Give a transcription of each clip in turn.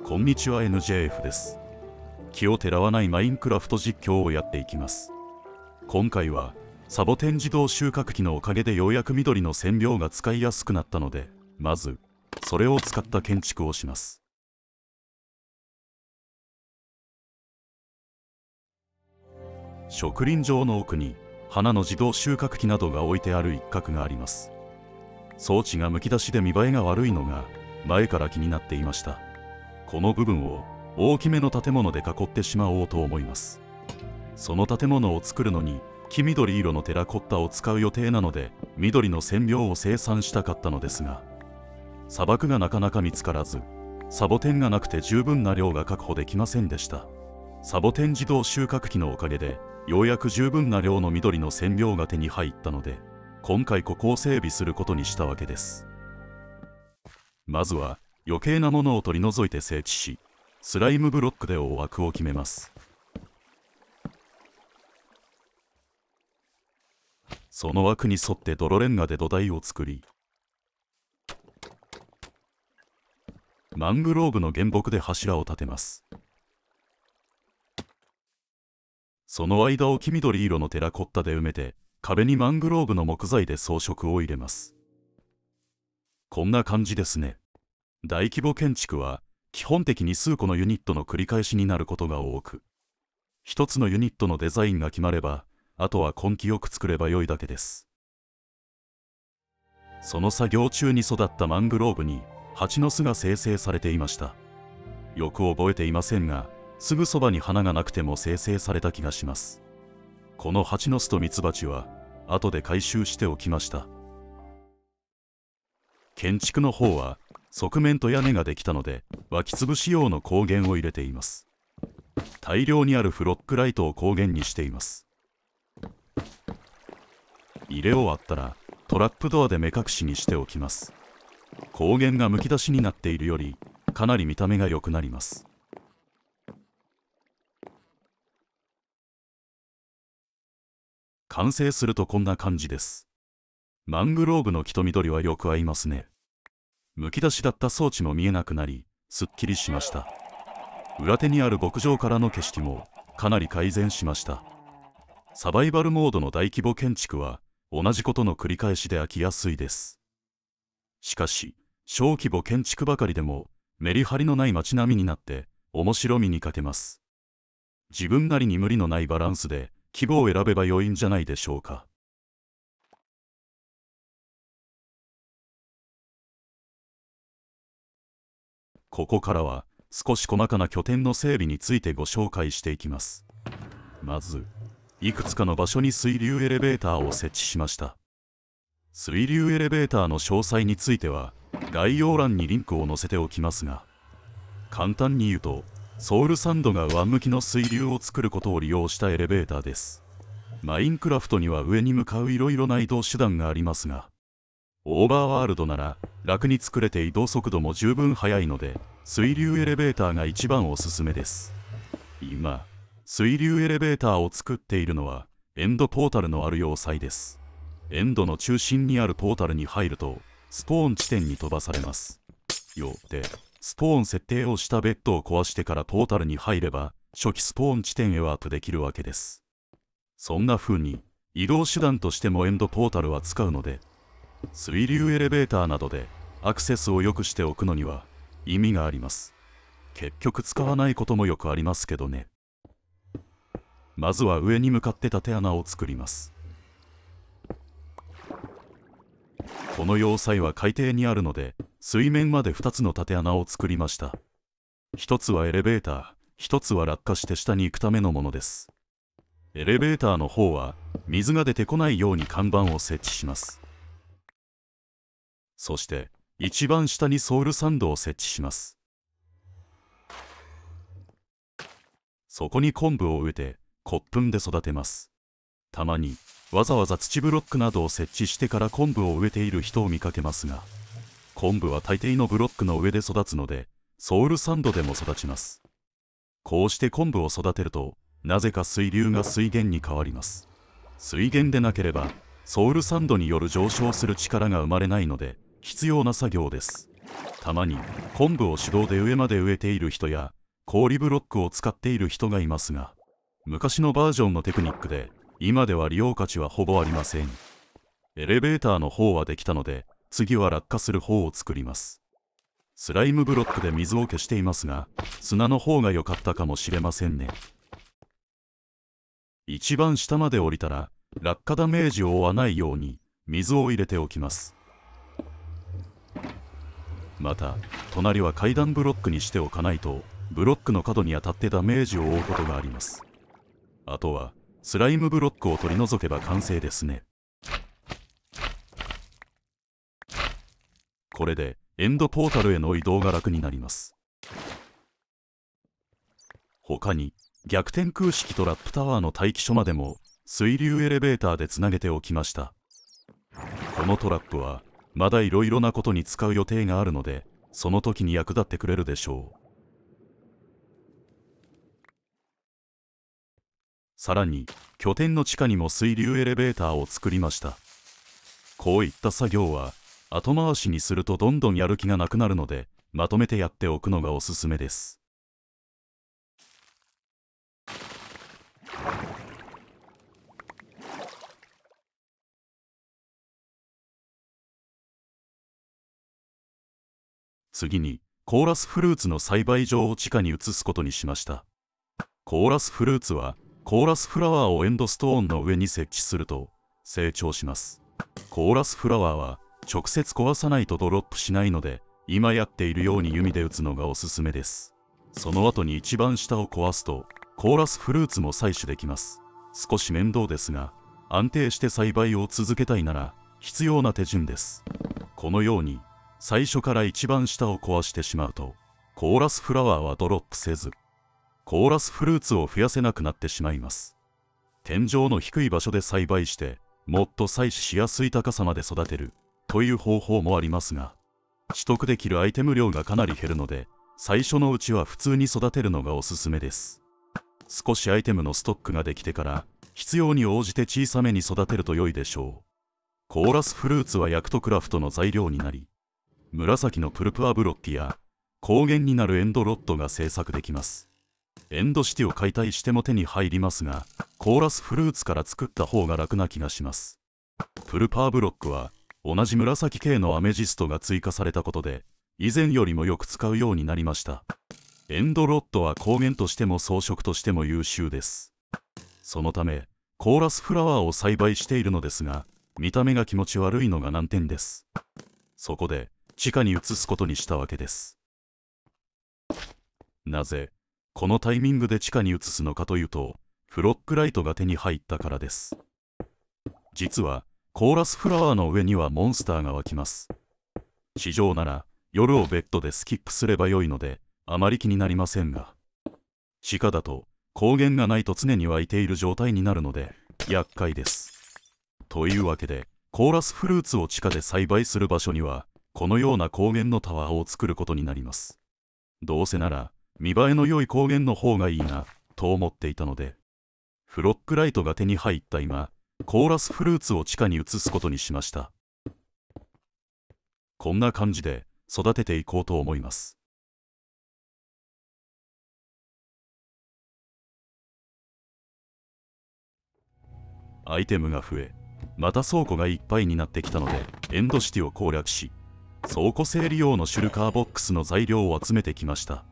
こんにちは NJF です気をてらわないマインクラフト実況をやっていきます今回はサボテン自動収穫機のおかげでようやく緑の染料が使いやすくなったのでまずそれを使った建築をします植林場の奥に花の自動収穫機などが置いてある一角があります装置がむき出しで見栄えが悪いのが前から気になっていましたこの部分を大きめの建物で囲ってしまおうと思いますその建物を作るのに黄緑色のテラコッタを使う予定なので緑の染料を生産したかったのですが砂漠がなかなか見つからずサボテンがなくて十分な量が確保できませんでしたサボテン自動収穫機のおかげでようやく十分な量の緑の染料が手に入ったので今回ここを整備することにしたわけですまずは余計なものを取り除いて整地しスライムブロックで大枠を決めますその枠に沿って泥レンガで土台を作りマングローブの原木で柱を立てますその間を黄緑色のテラコッタで埋めて壁にマングローブの木材で装飾を入れますこんな感じですね大規模建築は基本的に数個のユニットの繰り返しになることが多く一つのユニットのデザインが決まればあとは根気よく作ればよいだけですその作業中に育ったマングローブに蜂の巣が生成されていましたよく覚えていませんがすぐそばに花がなくても生成された気がしますこの蜂の巣とミツバチは後で回収しておきました建築の方は側面と屋根ができたので湧き潰し用の光源を入れています大量にあるフロックライトを光源にしています入れ終わったらトラップドアで目隠しにしておきます光源がむき出しになっているよりかなり見た目が良くなります完成するとこんな感じですマングローブの木と緑はよく合いますねむき出しだった装置も見えなくなりすっきりしました裏手にある牧場からの景色もかなり改善しましたサバイバルモードの大規模建築は同じことの繰り返しで飽きやすいですしかし小規模建築ばかりでもメリハリのない街並みになって面白みに欠けます自分なりに無理のないバランスで規模を選べば良いんじゃないでしょうかここからは少し細かな拠点の整備についてご紹介していきますまずいくつかの場所に水流エレベーターを設置しました水流エレベーターの詳細については概要欄にリンクを載せておきますが簡単に言うとソウルサンドが上向きの水流を作ることを利用したエレベーターですマインクラフトには上に向かういろいろな移動手段がありますがオーバーワールドなら楽に作れて移動速度も十分速いので水流エレベーターが一番おすすめです今水流エレベーターを作っているのはエンドポータルのある要塞ですエンドの中心にあるポータルに入るとストーン地点に飛ばされますよってストーン設定をしたベッドを壊してからポータルに入れば初期ストーン地点へワープできるわけですそんな風に移動手段としてもエンドポータルは使うので水流エレベーターなどでアクセスを良くしておくのには意味があります結局使わないこともよくありますけどねまずは上に向かって縦穴を作りますこの要塞は海底にあるので水面まで2つの縦穴を作りました1つはエレベーター1つは落下して下に行くためのものですエレベーターの方は水が出てこないように看板を設置しますそして一番下にソウルサンドを設置しますそこに昆布を植えて骨粉で育てますたまにわざわざ土ブロックなどを設置してから昆布を植えている人を見かけますが昆布は大抵のブロックの上で育つのでソウルサンドでも育ちますこうして昆布を育てるとなぜか水流が水源に変わります水源でなければソウルサンドによる上昇する力が生まれないので必要な作業ですたまに昆布を手動で上まで植えている人や氷ブロックを使っている人がいますが昔のバージョンのテクニックで今では利用価値はほぼありませんエレベーターの方はできたので次は落下する方を作りますスライムブロックで水を消していますが砂の方が良かったかもしれませんね一番下まで降りたら落下ダメージを負わないように水を入れておきますまた隣は階段ブロックにしておかないとブロックの角に当たってダメージを負うことがありますあとはスライムブロックを取り除けば完成ですねこれでエンドポータルへの移動が楽になります他に逆転空式トラップタワーの待機所までも水流エレベーターでつなげておきましたこのトラップはまだいろいろなことに使う予定があるのでその時に役立ってくれるでしょうさらに拠点の地下にも水流エレベーターを作りましたこういった作業は後回しにするとどんどんやる気がなくなるのでまとめてやっておくのがおすすめです次にコーラスフルーツの栽培場を地下に移すことにしましたコーラスフルーツはコーラスフラワーをエンドストーンの上に設置すると成長しますコーラスフラワーは直接壊さないとドロップしないので今やっているように弓で打つのがおすすめですその後に一番下を壊すとコーラスフルーツも採取できます少し面倒ですが安定して栽培を続けたいなら必要な手順ですこのように最初から一番下を壊してしまうとコーラスフラワーはドロップせずコーラスフルーツを増やせなくなってしまいます天井の低い場所で栽培してもっと採取しやすい高さまで育てるという方法もありますが取得できるアイテム量がかなり減るので最初のうちは普通に育てるのがおすすめです少しアイテムのストックができてから必要に応じて小さめに育てると良いでしょうコーラスフルーツはヤクトクラフトの材料になり紫のプルプアブロッキや光源になるエンドロッドが制作できますエンドシティを解体しても手に入りますがコーラスフルーツから作った方が楽な気がしますプルパーブロックは同じ紫系のアメジストが追加されたことで以前よりもよく使うようになりましたエンドロッドは光源としても装飾としても優秀ですそのためコーラスフラワーを栽培しているのですが見た目が気持ち悪いのが難点ですそこで地下に移すことにしたわけですなぜこのタイミングで地下に移すのかというとフロックライトが手に入ったからです実はコーラスフラワーの上にはモンスターが湧きます地上なら夜をベッドでスキップすればよいのであまり気になりませんが地下だと光源がないと常に湧いている状態になるので厄介ですというわけでコーラスフルーツを地下で栽培する場所にはこのような高原のタワーを作ることになりますどうせなら見栄えの良い高原の方がいいなと思っていたのでフロックライトが手に入った今コーラスフルーツを地下に移すことにしましたこんな感じで育てていこうと思いますアイテムが増えまた倉庫がいっぱいになってきたのでエンドシティを攻略し倉庫整理用のシュルカーボックスの材料を集めてきました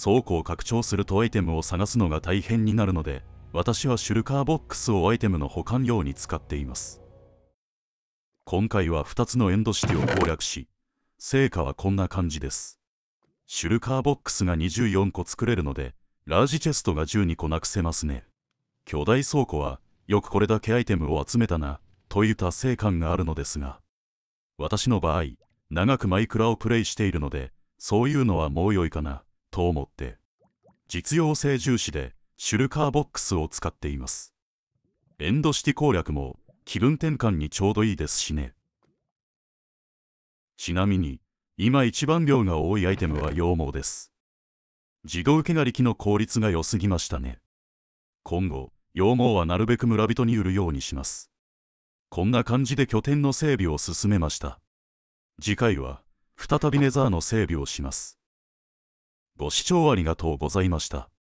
倉庫を拡張するとアイテムを探すのが大変になるので私はシュルカーボックスをアイテムの保管用に使っています今回は2つのエンドシティを攻略し成果はこんな感じですシュルカーボックスが24個作れるのでラージチェストが12個なくせますね巨大倉庫はよくこれだけアイテムを集めたなという達成感があるのですが私の場合長くマイクラをプレイしているので、そういうのはもう良いかな、と思って。実用性重視で、シュルカーボックスを使っています。エンドシティ攻略も気分転換にちょうどいいですしね。ちなみに、今一番量が多いアイテムは羊毛です。自動け狩り機の効率が良すぎましたね。今後、羊毛はなるべく村人に売るようにします。こんな感じで拠点の整備を進めました。次回は再びネザーの整備をします。ご視聴ありがとうございました。